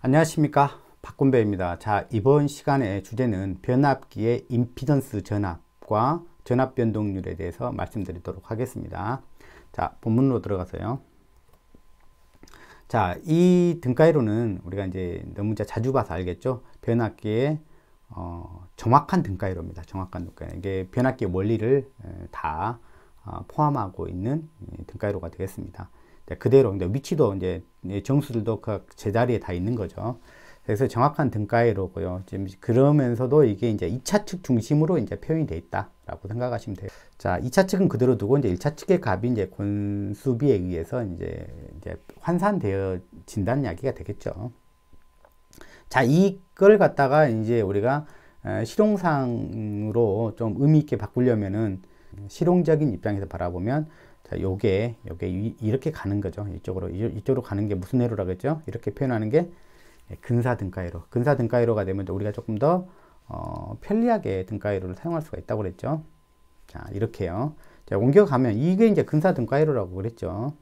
안녕하십니까 박군배입니다 자 이번 시간에 주제는 변압기의 임피던스 전압과 전압 변동률에 대해서 말씀드리도록 하겠습니다 자 본문으로 들어가서요 자, 이 등가이로는 우리가 이제 너무 자주 봐서 알겠죠? 변압기의 어, 정확한 등가이로입니다. 정확한 등가이 이게 변압기의 원리를 다 어, 포함하고 있는 예, 등가이로가 되겠습니다. 그대로 이제 위치도 이제 예, 정수들도 그 제자리에 다 있는 거죠. 그래서 정확한 등가이로고요. 지금 그러면서도 이게 이제 2차 측 중심으로 이제 표현이 돼 있다라고 생각하시면 돼요. 자, 2차 측은 그대로 두고 이제 1차 측의 값이 이제 권수비에 의해서 이제, 이제 환산되어진다는 이야기가 되겠죠. 자, 이걸 갖다가 이제 우리가 어, 실용상으로 좀 의미 있게 바꾸려면은 실용적인 입장에서 바라보면 자, 요게 요게 이, 렇게 가는 거죠. 이쪽으로 이, 쪽으로 가는 게 무슨 회로라 그랬죠? 이렇게 표현하는 게 예, 근사 등가이로 근사 등가이로가 되면 우리가 조금 더 어, 편리하게 등가이로를 사용할 수가 있다고 그랬죠 자 이렇게요 자 옮겨가면 이게 이제 근사 등가이로라고 그랬죠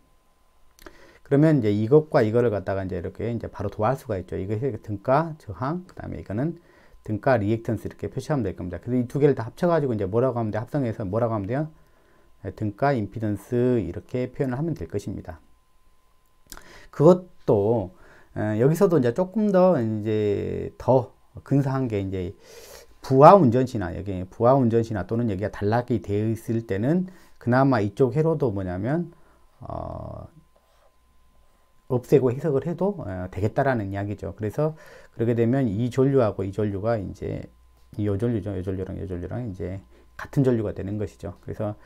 그러면 이제 이것과 이거를 갖다가 이제 이렇게 이제 바로 도할 수가 있죠 이것이 등가 저항 그 다음에 이거는 등가 리액턴스 이렇게 표시하면 될 겁니다 그래서 이 두 개를 다 합쳐 가지고 이제 뭐라고 하면 돼 합성해서 뭐라고 하면 돼요 예, 등가 임피던스 이렇게 표현을 하면 될 것입니다 그것도 여기서도 이제 조금 더 이제 더 근사한 게 이제 부하 운전시나 여기 부하 운전시나 또는 여기가 단락이 되어 있을 때는 그나마 이쪽 회로도 뭐냐면 어, 없애고 해석을 해도 어, 되겠다라는 이야기죠. 그래서 그렇게 되면 이 전류하고 이 전류가 이제 이 요전류죠. 요전류랑 요전류랑 이제 같은 전류가 되는 것이죠. 그래서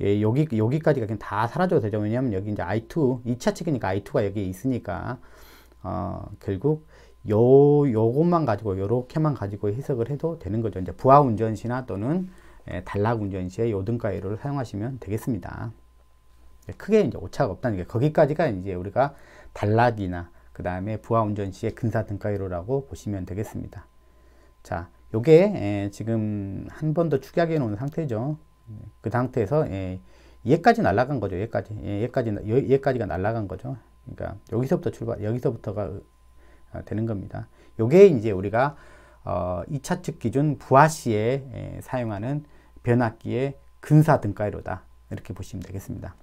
예, 여기 여기까지가 그냥 다 사라져도 되죠. 왜냐하면 여기 이제 I2 2차 측이니까 I2가 여기 있으니까 어, 결국 요 요것만 가지고 요렇게만 가지고 해석을 해도 되는 거죠. 이제 부하 운전시나 또는 예, 단락 운전시에 요등가율을 사용하시면 되겠습니다. 예, 크게 이제 오차가 없다는 게 거기까지가 이제 우리가 단락이나 그 다음에 부하 운전시의 근사 등가율이라고 보시면 되겠습니다. 자, 요게 예, 지금 한 번 더 축약해 놓은 상태죠. 그 상태에서 얘까지 날라간 거죠. 얘까지 얘까지 얘까지가 날라간 거죠. 그러니까 여기서부터 출발, 여기서부터가 아, 되는 겁니다. 요게 이제 우리가 어, 2차 측 기준 부하시에 에, 사용하는 변압기의 근사 등가이로다. 이렇게 보시면 되겠습니다.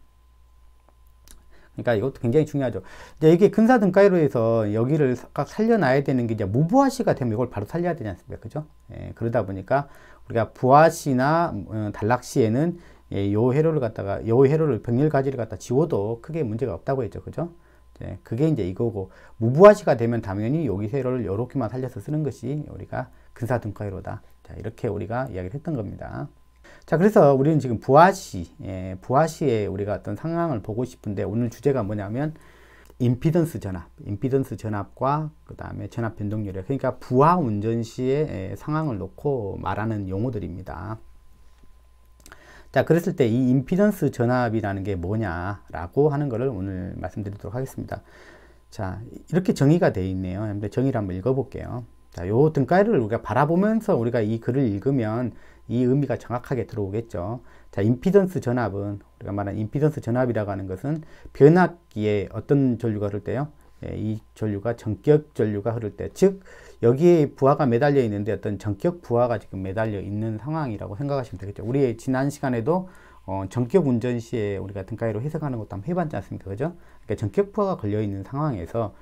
그러니까 이것도 굉장히 중요하죠. 이제 이게 근사 등가이로에서 여기를 살려놔야 되는 게 이제 무부하시가 되면 이걸 바로 살려야 되지 않습니까? 그죠? 예, 그러다 보니까 우리가 부하시나 음, 어, 단락시에는 예, 요 회로를 갖다가 요 회로를 병렬 가지를 갖다 지워도 크게 문제가 없다고 했죠. 그죠? 이 네, 그게 이제 이거고 무부화시가 되면 당연히 여기 세로를 이렇게만 살려서 쓰는 것이 우리가 근사 등가회로다. 자 이렇게 우리가 이야기를 했던 겁니다. 자 그래서 우리는 지금 부하시 예, 부하시에 우리가 어떤 상황을 보고 싶은데 오늘 주제가 뭐냐면 임피던스 전압 임피던스 전압과 그 다음에 전압 변동률 그러니까 부하 운전 시의 예, 상황을 놓고 말하는 용어들입니다 자, 그랬을 때 이 임피던스 전압이라는 게 뭐냐라고 하는 것을 오늘 말씀드리도록 하겠습니다. 자, 이렇게 정의가 되어 있네요. 근데 정의를 한번 읽어볼게요. 자, 요 등가를 우리가 바라보면서 우리가 이 글을 읽으면 이 의미가 정확하게 들어오겠죠. 자, 임피던스 전압은 우리가 말한 임피던스 전압이라고 하는 것은 변압기에 어떤 전류가 흐를 때요? 예, 이 전류가 전격 전류가 흐를 때, 즉 여기에 부하가 매달려 있는데 어떤 전격 부하가 지금 매달려 있는 상황이라고 생각하시면 되겠죠. 우리 지난 시간에도 어, 전격 운전 시에 우리가 등가위로 해석하는 것도 한번 해봤지 않습니까? 그죠? 그러니까 전격 부하가 걸려 있는 상황에서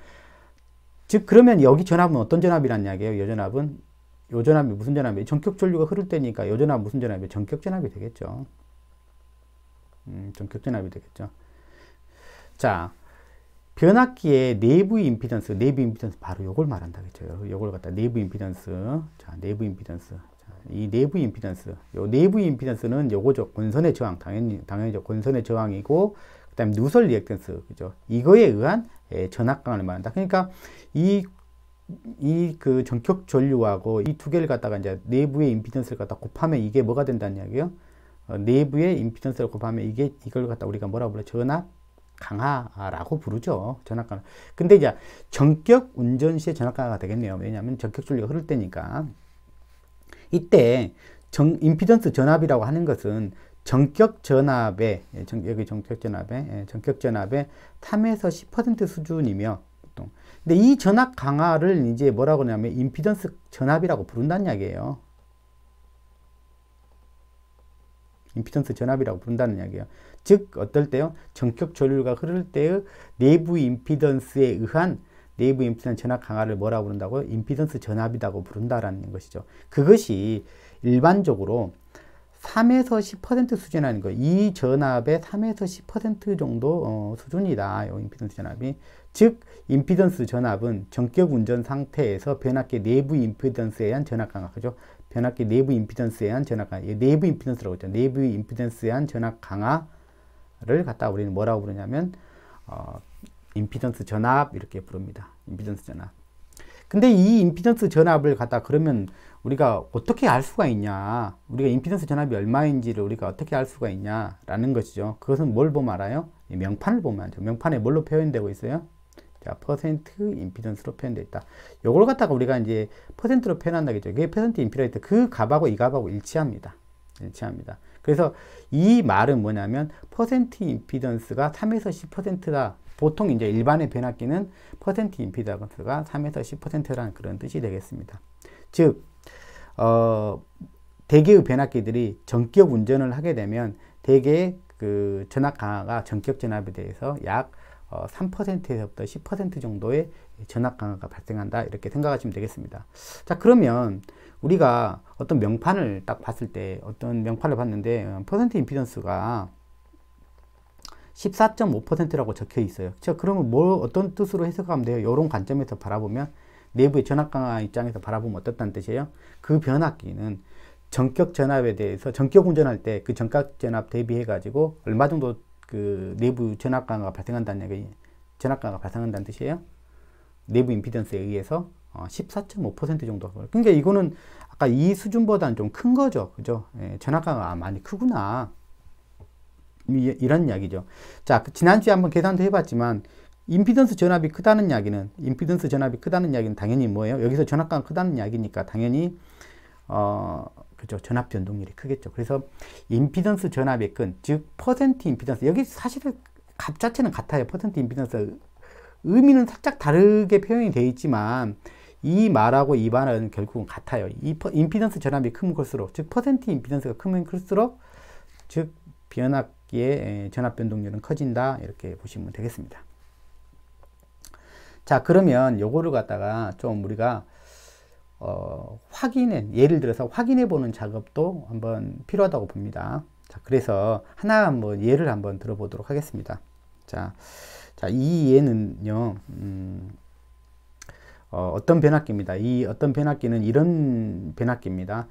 즉 그러면 여기 전압은 어떤 전압이란 이야기예요? 요 전압은 요 전압이 무슨 전압이에요? 전격 전류가 흐를 때니까 요 전압 무슨 전압이에요? 전격 전압이 되겠죠. 음, 전격 전압이 되겠죠. 자, 변압기의 내부 임피던스, 내부 임피던스 바로 요걸 말한다그 했죠. 요걸 갖다 내부 임피던스. 자, 내부 임피던스. 자, 이 내부 임피던스. 요 내부 임피던스는 요거죠. 권선의 저항. 당연히 당연히죠. 권선의 저항이고 그다음에 누설 리액턴스. 그죠? 이거에 의한 예, 전압강을 말한다. 그러니까 이 이 그 전격 전류하고 이 두 개를 갖다가 이제 내부의 임피던스를 갖다 곱하면 이게 뭐가 된다는 이야기예요? 어, 내부의 임피던스를 곱하면 이게 이걸 갖다 우리가 뭐라고 불러? 전압 강화라고 부르죠. 전압강. 근데 이제 전격 운전 시에 전압강화가 되겠네요. 왜냐하면 전격 줄기가 흐를 때니까. 이때 정, 임피던스 전압이라고 하는 것은 전격 전압에 예, 여기 전격 전압에 예, 전격 전압에 3에서 10% 수준이며 보통. 근데 이 전압 강화를 이제 뭐라고 하냐면 임피던스 전압이라고 부른다는 이야기예요. 임피던스 전압이라고 부른다는 이야기예요. 즉 어떨 때요? 정격 전류가 흐를 때의 내부 임피던스에 의한 내부 임피던스 전압 강화를 뭐라고 부른다고? 임피던스 전압이라고 부른다라는 것이죠. 그것이 일반적으로 3에서 10% 수준이라는 거. 이 전압의 3에서 10% 정도 어, 수준이다. 요 임피던스 전압이. 즉 임피던스 전압은 정격 운전 상태에서 변압기 내부 임피던스에 의한 전압 강화죠. 변압기 내부 임피던스에 의한 전압 강화. 내부 임피던스라고 했죠. 내부 임피던스에 의한 전압 강화 를 갖다 우리는 뭐라고 부르냐면 어, 임피던스 전압 이렇게 부릅니다. 임피던스 전압. 근데 이 임피던스 전압을 갖다 그러면 우리가 어떻게 알 수가 있냐 우리가 임피던스 전압이 얼마인지를 우리가 어떻게 알 수가 있냐 라는 것이죠 그것은 뭘 보면 알아요 명판을 보면 알죠 명판에 뭘로 표현되고 있어요 자 퍼센트 임피던스로 표현되어 있다 요걸 갖다가 우리가 이제 퍼센트로 표현한다겠죠 그게 퍼센트 임피던스 그 값하고 이 값하고 일치합니다 일치합니다. 그래서 이 말은 뭐냐면 퍼센트 임피던스가 3에서 10%다. 보통 이제 일반의 변압기는 퍼센트 임피던스가 3에서 10%라는 그런 뜻이 되겠습니다. 즉 어, 대개의 변압기들이 전격 운전을 하게 되면 대개그 전압 강화가 전격 전압에 대해서 약 3%에서부터 어, 10% 정도의 전압 강화가 발생한다 이렇게 생각하시면 되겠습니다. 자 그러면 우리가 어떤 명판을 딱 봤을 때 어떤 명판을 봤는데 퍼센트 임피던스가 14.5%라고 적혀 있어요. 자, 그러면 뭘 뭐 어떤 뜻으로 해석하면 돼요? 이런 관점에서 바라보면 내부의 전압 강화 입장에서 바라보면 어떻다는 뜻이에요? 그 변압기는 전격 전압에 대해서 전격 운전할 때 그 전각 전압 대비해 가지고 얼마 정도 그 내부 전압 강화가 발생한다는 얘기 전압 강화가 발생한다는 뜻이에요. 내부 임피던스에 의해서 14.5% 어, 정도. 그러니까 이거는 아까 이 수준보다는 좀 큰 거죠. 그죠? 예, 전압가가 많이 크구나. 이, 런 이야기죠. 자, 그 지난주에 한번 계산도 해봤지만, 임피던스 전압이 크다는 이야기는, 임피던스 전압이 크다는 이야기는 당연히 뭐예요? 여기서 전압가가 크다는 이야기니까 당연히, 어, 그죠. 전압 변동률이 크겠죠. 그래서 임피던스 전압의 끈, 즉, 퍼센트 임피던스. 여기 사실은 값 자체는 같아요. 퍼센트 임피던스. 의미는 살짝 다르게 표현이 되어 있지만, 이 말하고 이 말은 결국은 같아요. 이 퍼, 임피던스 전압이 크면 클수록, 즉 퍼센트 임피던스가 크면 클수록, 즉 변압기의 전압 변동률은 커진다 이렇게 보시면 되겠습니다. 자 그러면 요거를 갖다가 좀 우리가 어, 확인해 예를 들어서 확인해 보는 작업도 한번 필요하다고 봅니다. 자 그래서 하나 한번 예를 한번 들어보도록 하겠습니다. 자, 자이 예는요. 음, 어, 떤 변압기입니다. 이 어떤 변압기는 이런 변압기입니다.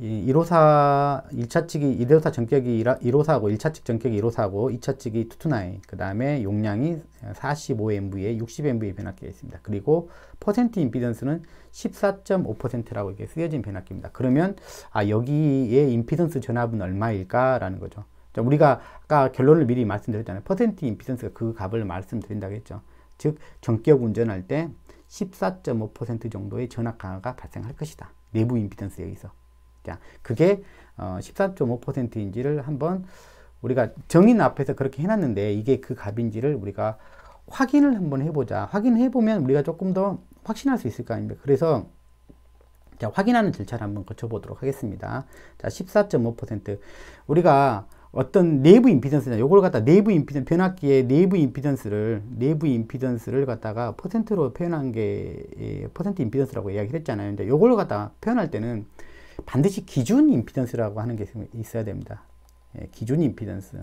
1호사 1차 측이, 154 전격이 1호사고 1차 측 전격이 1호사고 2차 측이 229, 그 다음에 용량이 45MV에 60MV의 변압기가 있습니다. 그리고 퍼센트 임피던스는 14.5%라고 이렇게 쓰여진 변압기입니다. 그러면, 아, 여기에 임피던스 전압은 얼마일까라는 거죠. 우리가 아까 결론을 미리 말씀드렸잖아요. 퍼센트 임피던스가 그 값을 말씀드린다고 했죠. 즉, 전격 운전할 때14.5% 정도의 전압 강화가 발생할 것이다. 내부 임피던스 여기서. 자, 그게 어, 14.5%인지를 한번 우리가 정인 앞에서 그렇게 해놨는데 이게 그 값인지를 우리가 확인을 한번 해보자. 확인해보면 우리가 조금 더 확신할 수 있을 거 아닙니까? 그래서 자, 확인하는 절차를 한번 거쳐보도록 하겠습니다. 자, 14.5% 우리가 어떤 내부 임피던스냐 요걸 갖다 내부 임피던 변압기의 내부 임피던스를 내부 임피던스를 갖다가 퍼센트로 표현한 게 예, 퍼센트 임피던스라고 이야기를 했잖아요. 이제 요걸 갖다 표현할 때는 반드시 기준 임피던스라고 하는 게 있어야 됩니다. 예, 기준 임피던스.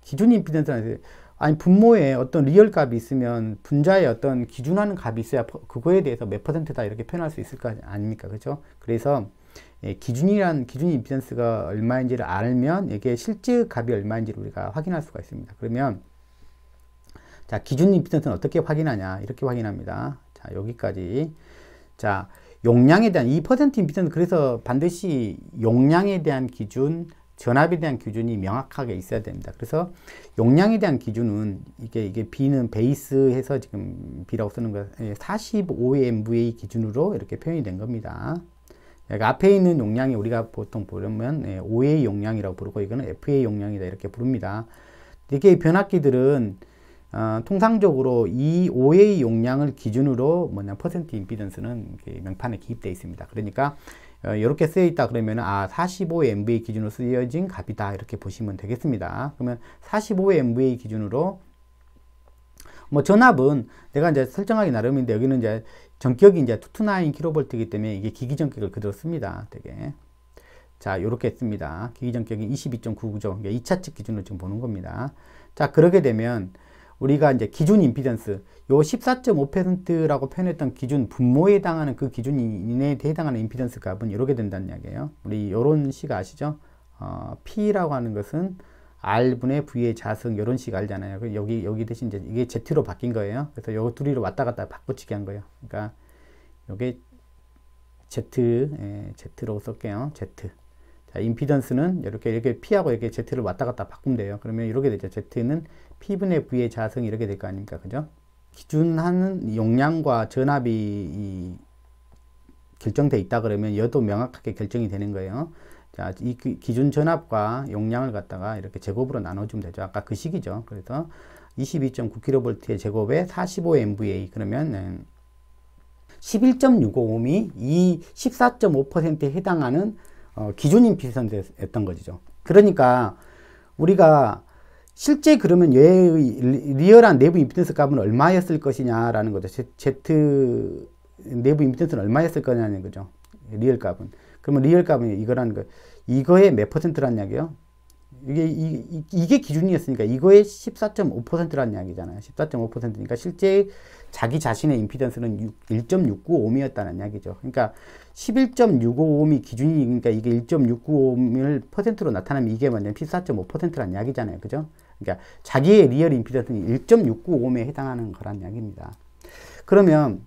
기준 임피던스는 아니 분모에 어떤 리얼 값이 있으면 분자에 어떤 기준하는 값이 있어야 그거에 대해서 몇 퍼센트다 이렇게 표현할 수 있을 거 아닙니까? 그렇죠? 그래서 예, 기준이란 기준 임피던스가 얼마인지를 알면 이게 실제 값이 얼마인지 를 우리가 확인할 수가 있습니다. 그러면 자 기준 임피던스는 어떻게 확인하냐 이렇게 확인합니다. 자 여기까지 자 용량에 대한 2% 임피던스 그래서 반드시 용량에 대한 기준 전압에 대한 기준이 명확하게 있어야 됩니다. 그래서 용량에 대한 기준은 이게 이게 B는 베이스해서 지금 B라고 쓰는 거45 m v 기준으로 이렇게 표현이 된 겁니다. 그러니까 앞에 있는 용량이 우리가 보통 보려면 OA 예, 용량이라고 부르고 이거는 FA 용량이다 이렇게 부릅니다. 이게 변압기들은 어, 통상적으로 이 OA 용량을 기준으로 뭐냐 퍼센트 임피던스는 명판에 기입되어 있습니다. 그러니까 어, 이렇게 쓰여 있다 그러면 아 45MVA 기준으로 쓰여진 값이다 이렇게 보시면 되겠습니다. 그러면 45MVA 기준으로 뭐 전압은 내가 이제 설정하기 나름인데 여기는 이제 전격이 이제 229kV이기 때문에 이게 기기 전격을 그대로 씁니다. 되게. 자, 요렇게 했습니다. 기기 전격이 22.99죠. 그러니까 2차 측 기준으로 지금 보는 겁니다. 자, 그러게 되면 우리가 이제 기준 임피던스 요 14.5%라고 표현했던 기준 분모에 해당하는 그 기준 이에 해당하는 임피던스 값은 이렇게 된다는 이야기예요. 우리 요런 식 아시죠? 어, P라고 하는 것은 R분의 V의 자승 이런 식 알잖아요. 그 여기 여기 대신 이제 이게 Z로 바뀐 거예요. 그래서 요 둘이로 왔다 갔다 바꿔치기 한 거예요. 그러니까 요게 Z 예, Z로 쓸게요. Z. 자, 임피던스는 이렇게 이렇게 P하고 이렇게 Z를 왔다 갔다 바꾸면 돼요. 그러면 이렇게 되죠. Z는 P분의 V의 자승 이렇게 될 거 아닙니까? 그죠? 기준하는 용량과 전압이 결정돼 있다 그러면 여도 명확하게 결정이 되는 거예요. 자, 이 기준 전압과 용량을 갖다가 이렇게 제곱으로 나눠주면 되죠. 아까 그 식이죠. 그래서 22.9kV의 제곱에 45MVA 그러면 은 11.655옴이 이 14.5%에 해당하는 어, 기준 인피던스였던 거죠. 그러니까 우리가 실제 그러면 얘의 리얼한 내부 인피던스 값은 얼마였을 것이냐라는 거죠. Z, Z 내부 인피던스는 얼마였을 거냐는 거죠. 리얼 값은. 그러면 리얼 값은 이거라는 거. 그, 이거의 몇 퍼센트란 이야기요 이게 이, 이게 기준이었으니까 이거의 1 4 5라 이야기잖아요. 14.5%니까 실제 자기 자신의 임피던스는 1 6 9옴이었다는 이야기죠. 그러니까 1 1 6 5옴이 기준이니까 그러니까 이게 1 6 9옴을 퍼센트로 나타나면 이게 뭐냐면 1 4 5라 이야기잖아요. 그죠? 그러니까 자기의 리얼 임피던스는 1 6 9옴에 해당하는 거란 이야기입니다. 그러면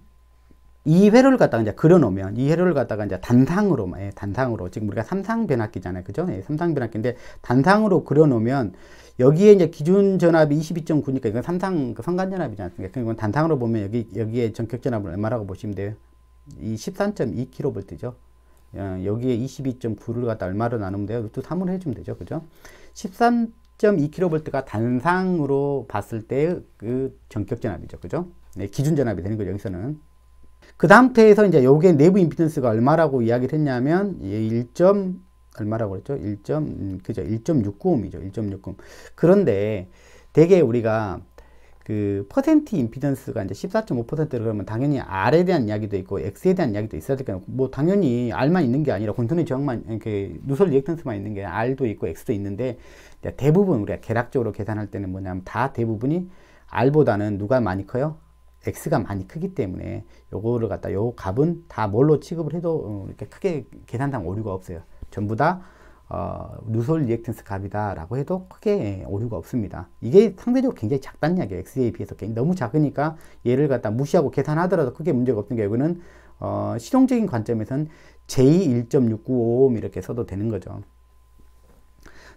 이 회로를 갖다가 이제 그려놓으면 이 회로를 갖다가 이제 단상으로 예, 단상으로 지금 우리가 삼상 변압기잖아요 그죠 예, 삼상 변압기인데 단상으로 그려놓으면 여기에 이제 기준 전압이 22.9니까 이건 삼상 그 성간 전압이지 않습니까 그건 그러니까 단상으로 보면 여기 여기에 전격 전압을 얼마라고 보시면 돼요 이 13.2kV죠 어, 여기에 22.9를 갖다 얼마로 나누면 돼요 루 3으로 해주면 되죠 그죠 13.2kV가 단상으로 봤을 때그 전격 전압이죠 그죠 예, 기준 전압이 되는 거죠 여기서는 그 상태에서 이제 요게 내부 임피던스가 얼마라고 이야기를 했냐면 1점 얼마라고 그랬죠? 1점 음, 그죠? 1 6 9음이죠1 6 9음 그런데 대개 우리가 그 퍼센트 임피던스가 이제 14.5%를 그러면 당연히 R에 대한 이야기도 있고 X에 대한 이야기도 있어야 될거니까뭐 당연히 R만 있는 게 아니라 공통의 저항만 이렇게 누설 리액턴스만 있는 게 R도 있고 X도 있는데 대부분 우리가 계략적으로 계산할 때는 뭐냐면 다 대부분이 R보다는 누가 많이 커요? x가 많이 크기 때문에 요거를 갖다 요 값은 다 뭘로 취급을 해도 어, 이렇게 크게 계산상 오류가 없어요. 전부 다 어, 누설 리액턴스 값이다 라고 해도 크게 예, 오류가 없습니다. 이게 상대적으로 굉장히 작단 이야기예요. x에 비해서 너무 작으니까 얘를 갖다 무시하고 계산하더라도 크게 문제가 없는 게 이거는 어, 실용적인 관점에선 J1.695 이렇게 써도 되는 거죠.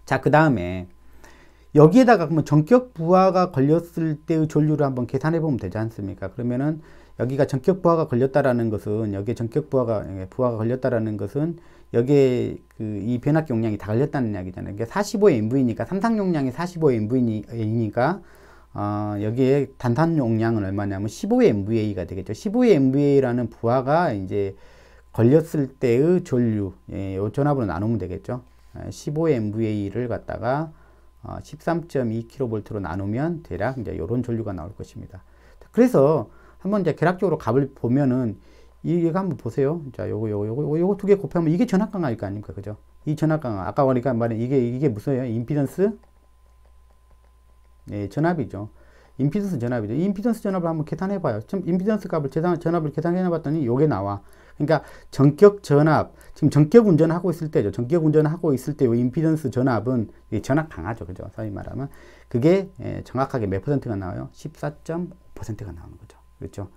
자, 그 다음에 여기에다가 그러면 전격 부하가 걸렸을 때의 전류를 한번 계산해 보면 되지 않습니까? 그러면은 여기가 전격 부하가 걸렸다라는 것은 여기에 전격 부하가 부하가 걸렸다라는 것은 여기에 그이 변압기 용량이 다 걸렸다는 이야기잖아요. 이게 45의 MV니까 삼상 용량이 45의 MV니까 어, 여기에 단산 용량은 얼마냐면 15의 MVA가 되겠죠. 15의 MVA라는 부하가 이제 걸렸을 때의 전류, 예, 요 전압으로 나누면 되겠죠. 15 예, MVA를 갖다가 13.2kV로 어, 나누면 대략 이제 이런 전류가 나올 것입니다. 그래서 한번 이제 계략적으로 값을 보면은 이거 한번 보세요. 자, 요거 요거 요거 요거, 요거 두 개 곱하면 이게 전압 강화일 거 아닙니까, 그죠? 이 전압 강화. 아까 보니까 말은 이게 이게 무슨요? 예 임피던스? 네, 전압이죠. 임피던스 전압이죠. 이 임피던스 전압을 한번 계산해 봐요. 좀 임피던스 값을 계산 전압을 계산해 봤더니 요게 나와. 그러니까 전격 전압, 지금 전격 운전하고 있을 때죠. 전격 운전하고 있을 때이 임피던스 전압은 전압 강하죠. 그죠? 소위 말하면. 그게 예, 정확하게 몇 퍼센트가 나와요? 14.5%가 나오는 거죠. 그렇죠?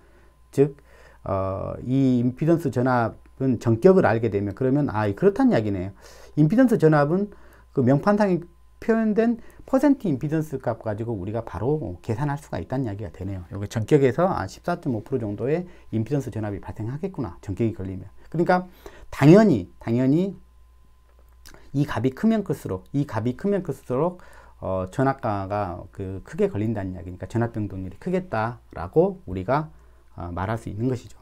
즉, 어, 이 임피던스 전압은 전격을 알게 되면 그러면 아, 그렇단 이야기네요. 임피던스 전압은 그 명판상에 표현된 퍼센트 임피던스 값 가지고 우리가 바로 계산할 수가 있다는 이야기가 되네요. 여기 전격에서 14.5% 정도의 임피던스 전압이 발생하겠구나. 전격이 걸리면. 그러니까 당연히 당연히 이 값이 크면 클수록 이 값이 크면 클수록 어, 전압가가 그 크게 걸린다는 이야기니까 그러니까 전압병동률이 크겠다라고 우리가 어, 말할 수 있는 것이죠.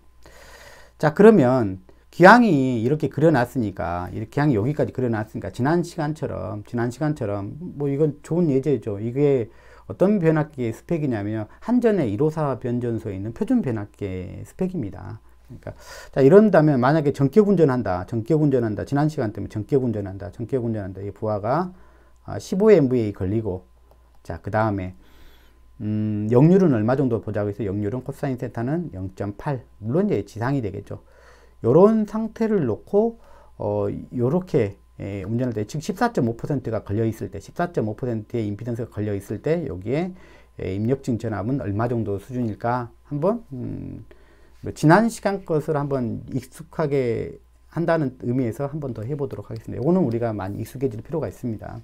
자 그러면 기왕이 이렇게 그려놨으니까 이렇게 기왕이 여기까지 그려놨으니까 지난 시간처럼 지난 시간처럼 뭐 이건 좋은 예제죠. 이게 어떤 변압기의 스펙이냐면 한전의 1호사 변전소에 있는 표준 변압기의 스펙입니다. 그러니까 자 이런다면 만약에 전격 운전한다, 전격 운전한다. 지난 시간 때문에 전격 운전한다, 전격 운전한다. 이 부하가 15MVA 아, 걸리고 자그 다음에 음, 역률은 얼마 정도 보자고 해서 역률은 코사인 세타는 0.8 물론 이제 지상이 되겠죠. 이런 상태를 놓고 어, 요렇게 예, 운전할 때, 즉 14.5%가 걸려 있을 때, 14.5%의 임피던스가 걸려 있을 때 여기에 에, 예, 입력증 전압은 얼마 정도 수준일까 한번 음, 뭐 지난 시간 것을 한번 익숙하게 한다는 의미에서 한번 더 해보도록 하겠습니다. 이거는 우리가 많이 익숙해질 필요가 있습니다.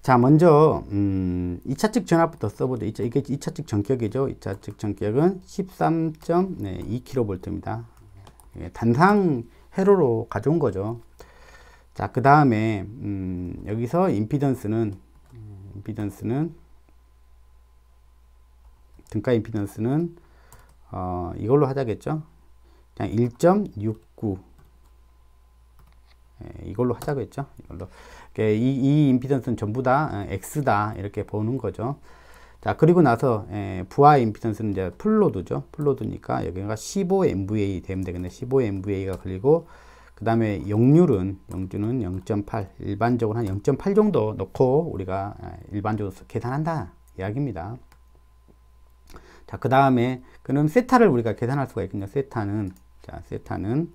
자 먼저 음, 2차측 전압부터 써보죠. 이게 2차측 전격이죠. 2차측 전격은 13.2kV입니다. 예, 단상 회로로 가져온 거죠. 자, 그 다음에 음, 여기서 임피던스는 임피던스는 등가 임피던스는 어, 이걸로 하자겠죠. 그냥 1.69 예, 이걸로 하자고 했죠. 이걸로 이, 이 임피던스는 전부 다 어, X다 이렇게 보는 거죠. 자 그리고 나서 에, 예, 부하 임피던스는 이제 플로드죠 플로드니까 여기가 15 MVA 되면 되겠네 15 MVA가 걸리고 그 다음에 역률은 영주는 0.8 일반적으로 한 0.8 정도 넣고 우리가 아, 일반적으로 계산한다 이야기입니다 자 그 다음에 그럼 세타를 우리가 계산할 수가 있군요 세타는 자 세타는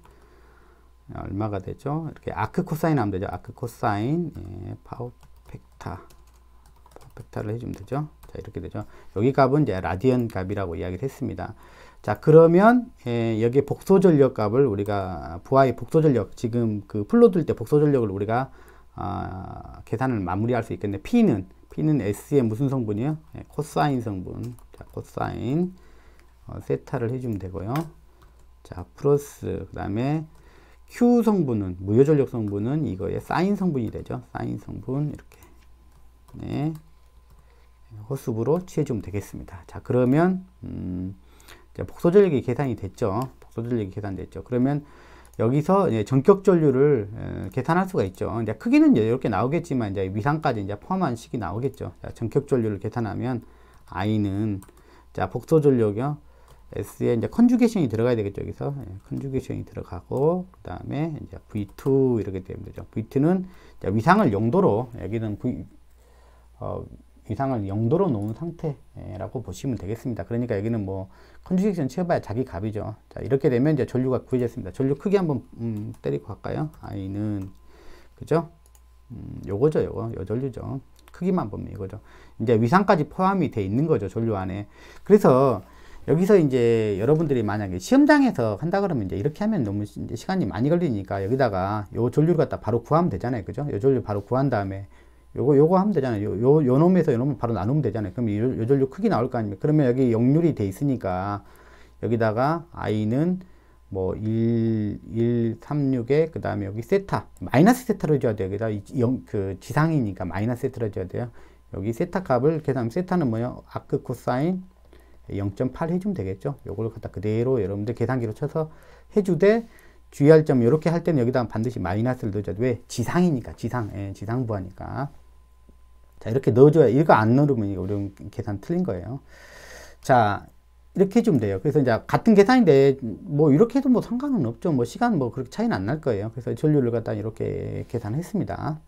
아, 얼마가 되죠 이렇게 아크 코사인 하면 되죠 아크 코사인 예, 파워 팩타 파워 팩타를 해주면 되죠 자, 이렇게 되죠. 여기 값은 이제 라디언 값이라고 이야기를 했습니다. 자, 그러면 예, 여기 복소 전력 값을 우리가 부하의 복소 전력 지금 그 풀로 둘때 복소 전력을 우리가 아, 계산을 마무리할 수 있겠네. P는 P는 S의 무슨 성분이요? 예, 코사인 성분. 자, 코사인 어, 세타를 해주면 되고요. 자, 플러스 그다음에 Q 성분은 무효 전력 성분은 이거의 사인 성분이 되죠. 사인 성분 이렇게. 네. 허수부로 취해주면 되겠습니다. 자 그러면 음, 복소전력이 계산이 됐죠. 복소전력이 계산됐죠. 그러면 여기서 이제 전격 전류를 에, 계산할 수가 있죠. 이제 크기는 이렇게 나오겠지만 이제 위상까지 이제 포함한 식이 나오겠죠. 자, 전격 전류를 계산하면 i는 자 복소 전력이요. S에 이제 컨주게이션이 들어가야 되겠죠. 여기서 예, 컨주게이션이 들어가고 그 다음에 이제 V2 이렇게 되면 되죠. V2는 위상을 용도로 여기는 V 어, 위상을 0도로 놓은 상태라고 보시면 되겠습니다. 그러니까 여기는 뭐 컨디션 채워봐야 자기 값이죠. 자 이렇게 되면 이제 전류가 구해졌습니다. 전류 크기 한번 음, 때리고 갈까요? 아이는 그죠? 음, 요거죠 요거 요 전류죠. 크기만 보면 이거죠. 이제 위상까지 포함이 돼 있는 거죠 전류 안에. 그래서 여기서 이제 여러분들이 만약에 시험장에서 한다 그러면 이제 이렇게 하면 너무 시간이 많이 걸리니까 여기다가 요 전류를 갖다 바로 구하면 되잖아요. 그죠? 요 전류 바로 구한 다음에 요거 요거 하면 되잖아요. 요, 요, 요 놈에서 요 놈을 바로 나누면 되잖아요. 그럼 요, 요절로 크기 나올 거 아닙니까? 그러면 여기 역률이 돼 있으니까 여기다가 i는 뭐 1, 1, 3, 6에 그 다음에 여기 세타 마이너스 세타로 줘야 돼요. 여기다 0, 그 지상이니까 마이너스 세타로 줘야 돼요. 여기 세타 값을 계산하면 그 세타는 뭐예요? 아크 코사인 0.8 해주면 되겠죠. 요걸 갖다 그대로 여러분들 계산기로 쳐서 해주되 주의할 점 이렇게 할 때는 여기다 반드시 마이너스를 넣어줘야 돼. 왜? 지상이니까 지상, 예, 지상부하니까. 자, 이렇게 넣어줘야, 이거 안 넣으면 어려운 계산 틀린 거예요. 자, 이렇게 해주면 돼요. 그래서 이제 같은 계산인데, 뭐 이렇게 해도 뭐 상관은 없죠. 뭐 시간 뭐 그렇게 차이는 안 날 거예요. 그래서 전류를 갖다 이렇게 계산했습니다.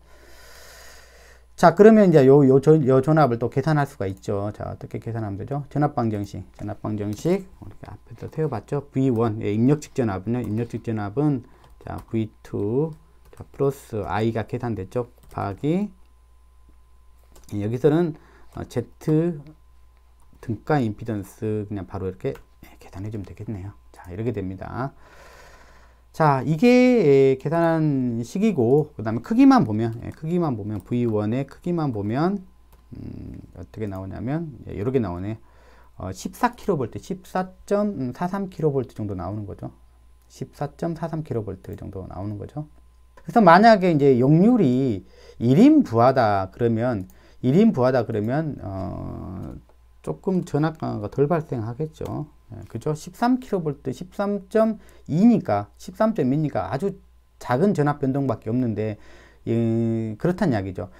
자, 그러면 이제 요, 요, 전, 요 전압을 또 계산할 수가 있죠. 자, 어떻게 계산하면 되죠? 전압방정식. 전압방정식. 이렇게 앞에서 세워봤죠. V1. 예, 입력직 전압은요. 입력직 전압은 자, V2. 자, 플러스 I가 계산됐죠. 곱하기 예, 여기서는 어, Z 등가 임피던스 그냥 바로 이렇게 예, 계산해 주면 되겠네요. 자, 이렇게 됩니다. 자, 이게 예, 계산한 식이고, 그 다음에 크기만 보면, 크기만 보면, V1의 크기만 보면, 음, 어떻게 나오냐면, 이렇게 나오네. 어, 14kV, 14.43kV 정도 나오는 거죠. 14.43kV 정도 나오는 거죠. 그래서 만약에 이제 용률이 1인 부하다 그러면 1인 부하다 그러면 어, 조금 전압 강화가 덜 발생하겠죠. 예, 그죠? 13kV 13.2니까 13.2니까 아주 작은 전압 변동밖에 없는데 예, 그렇단 이야기죠.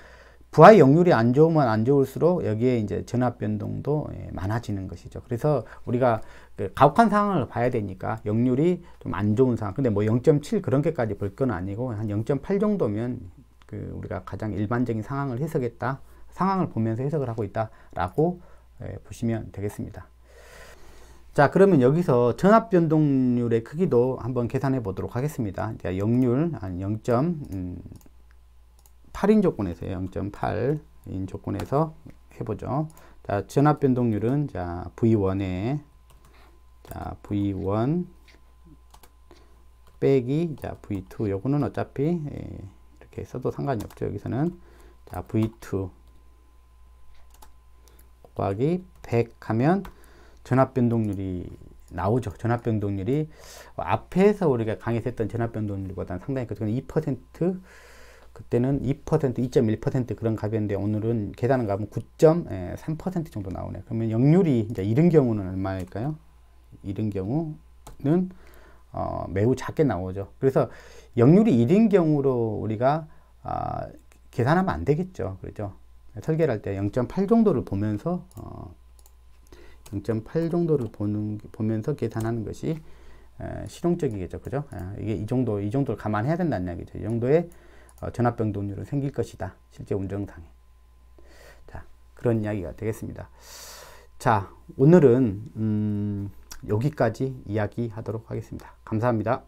부하 의 역률이 안 좋으면 안 좋을수록 여기에 이제 전압 변동도 예, 많아지는 것이죠. 그래서 우리가 그 가혹한 상황을 봐야 되니까 역률이 좀 안 좋은 상황. 근데 뭐 0.7 그런 게까지 볼 건 아니고 한 0.8 정도면 그 우리가 가장 일반적인 상황을 해석했다 상황을 보면서 해석을 하고 있다라고 예, 보시면 되겠습니다. 자 그러면 여기서 전압 변동률의 크기도 한번 계산해 보도록 하겠습니다. 영률 한 0.8인 음, 조건에서 0.8인 조건에서 해보죠. 자 전압 변동률은 자 V1에 자 V1 빼기 자 V2 요거는 어차피 예, 이렇게 써도 상관이 없죠. 여기서는 자 V2 곱하기 100 하면 전압변동률이 나오죠. 전압변동률이 앞에서 우리가 강의했던 전압변동률보다는 상당히 그때는 2% 그때는 2% 2.1% 그런 가격인데 오늘은 계산을 가면 9.3% 정도 나오네. 요 그러면 역률이 이제 이런 경우는 얼마일까요? 이런 경우는 어, 매우 작게 나오죠. 그래서 역률이 1인 경우로 우리가 아, 계산하면 안 되겠죠. 그렇죠? 설계를 할 때 0.8 정도를 보면서 어, 0.8 정도를 보는 보면서 계산하는 것이 에, 실용적이겠죠, 그죠? 에, 이게 이 정도 이 정도를 감안해야 된다는 이기죠이 정도의 어, 전압병 돈율은 생길 것이다. 실제 운정상에. 자, 그런 이야기가 되겠습니다. 자, 오늘은 음, 여기까지 이야기하도록 하겠습니다. 감사합니다.